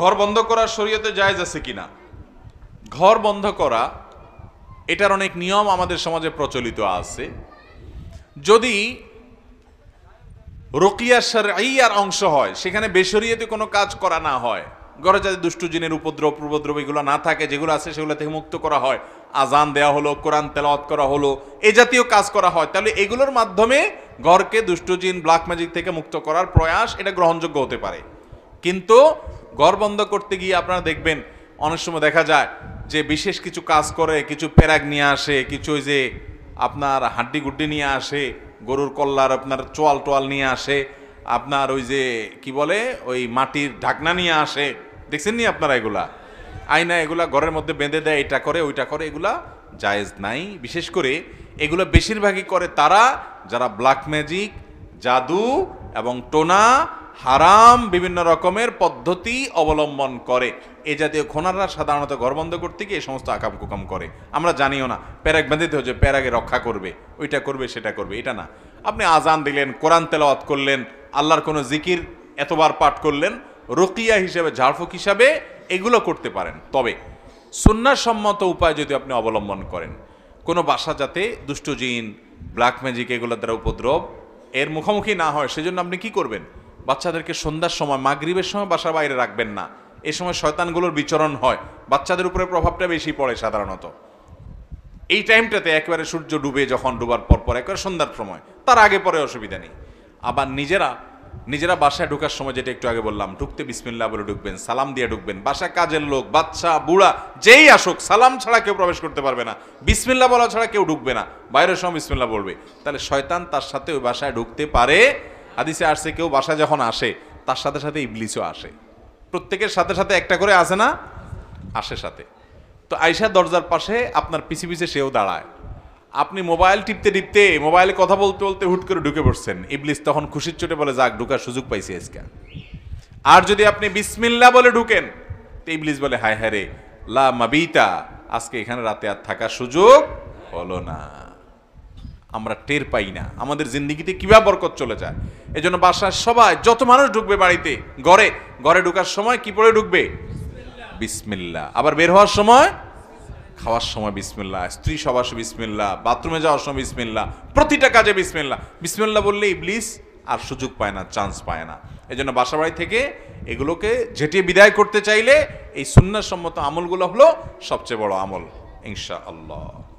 ঘর বন্ধ করা শরীয়তে জায়জ আছে কিনা ঘর বন্ধ করা এটার অনেক নিয়ম আমাদের সমাজে প্রচলিত আছে যদি রকিয়া আর অংশ হয় সেখানে বেসরিয়াতে কোনো কাজ করা না হয় ঘরে যাতে দুষ্টুজিনের উপদ্রব উপদ্রব এগুলো না থাকে যেগুলো আছে সেগুলো থেকে মুক্ত করা হয় আজান দেওয়া হলো কোরআন তেলাওয়াত করা হলো এ জাতীয় কাজ করা হয় তাহলে এগুলোর মাধ্যমে ঘরকে দুষ্টুজিন ব্ল্যাক ম্যাজিক থেকে মুক্ত করার প্রয়াস এটা গ্রহণযোগ্য হতে পারে কিন্তু ঘর বন্ধ করতে গিয়ে আপনারা দেখবেন অনেক সময় দেখা যায় যে বিশেষ কিছু কাজ করে কিছু প্যারাগ নিয়ে আসে কিছু ওই যে আপনার হাড্ডি গুড্ডি নিয়ে আসে গরুর কল্লার আপনার চোয়াল টোয়াল নিয়ে আসে আপনার ওই যে কি বলে ওই মাটির ঢাকনা নিয়ে আসে দেখছেন নি আপনারা এগুলা আয়না এগুলা ঘরের মধ্যে বেঁধে দেয় এটা করে ওইটা করে এগুলা জায়েজ নাই বিশেষ করে এগুলো বেশিরভাগই করে তারা যারা ব্ল্যাক ম্যাজিক জাদু এবং টোনা হারাম বিভিন্ন রকমের পদ্ধতি অবলম্বন করে এ জাতীয় খোনাররা সাধারণত ঘর বন্ধ করতে গিয়ে এই সমস্ত আকাম কুকাম করে আমরা জানিও না প্যারাক বেঁধেতে হচ্ছে প্যারাকে রক্ষা করবে ওইটা করবে সেটা করবে এটা না আপনি আজান দিলেন কোরআন তেলাওয়াত করলেন আল্লাহর কোনো জিকির এতবার পাঠ করলেন রকিয়া হিসেবে ঝাড়ফুঁক হিসাবে এগুলো করতে পারেন তবে সম্মত উপায় যদি আপনি অবলম্বন করেন কোনো বাসা যাতে দুষ্টজিন ব্ল্যাক ম্যাজিক এগুলোর দ্বারা উপদ্রব এর মুখোমুখি না হয় সেজন্য আপনি কি করবেন বাচ্চাদেরকে সন্ধ্যার সময় মাগরীবের সময় বাসা বাইরে রাখবেন না এ সময় শয়তানগুলোর বিচরণ হয় বাচ্চাদের উপরে প্রভাবটা বেশি পড়ে সাধারণত এই টাইমটাতে একবারে সূর্য ডুবে যখন ডুবার পর পর একবারে সন্ধ্যার সময় তার আগে পরে অসুবিধা নেই আবার নিজেরা নিজেরা বাসায় ঢোকার সময় যেটা একটু আগে বললাম ঢুকতে বিসমিল্লা বলে ঢুকবেন সালাম দিয়ে ঢুকবেন বাসায় কাজের লোক বাচ্চা বুড়া যেই আসুক সালাম ছাড়া কেউ প্রবেশ করতে পারবে না বিসমিল্লা বলা ছাড়া কেউ ঢুকবে না বাইরের সময় বিসমিল্লা বলবে তাহলে শয়তান তার সাথে ওই বাসায় ঢুকতে পারে হাদিসে আসছে কেউ বাসা যখন আসে তার সাথে সাথে ইবলিসও আসে প্রত্যেকের সাথে সাথে একটা করে আসে না আসে সাথে তো আয়সা দরজার পাশে আপনার পিছে পিছে সেও দাঁড়ায় আপনি মোবাইল টিপতে টিপতে মোবাইলে কথা বলতে বলতে হুট করে ঢুকে পড়ছেন ইবলিস তখন খুশির চোটে বলে যাক ঢুকার সুযোগ পাইছি আজকে আর যদি আপনি বিসমিল্লা বলে ঢুকেন তো ইবলিস বলে হায় হায় রে লা মাবিতা আজকে এখানে রাতে আর থাকার সুযোগ হলো না আমরা টের পাই না আমাদের জিন্দিগিতে কীভাবে বরকত চলে যায় এজন্য বাসায় সবাই যত মানুষ ঢুকবে বাড়িতে ঘরে ঘরে ঢুকার সময় কি পড়ে ঢুকবে বিসমিল্লা আবার বের হওয়ার সময় খাওয়ার সময় বিসমিল্লা স্ত্রী সবার সময় বিসমিল্লা বাথরুমে যাওয়ার সময় বিসমিল্লা প্রতিটা কাজে বিসমিল্লা বিসমিল্লা বললে ইবলিস আর সুযোগ পায় না চান্স পায় না এই জন্য বাসাবাড়ি থেকে এগুলোকে ঝেটিয়ে বিদায় করতে চাইলে এই সুন্নাসম্মত আমলগুলো হলো সবচেয়ে বড় আমল ইনশা আল্লাহ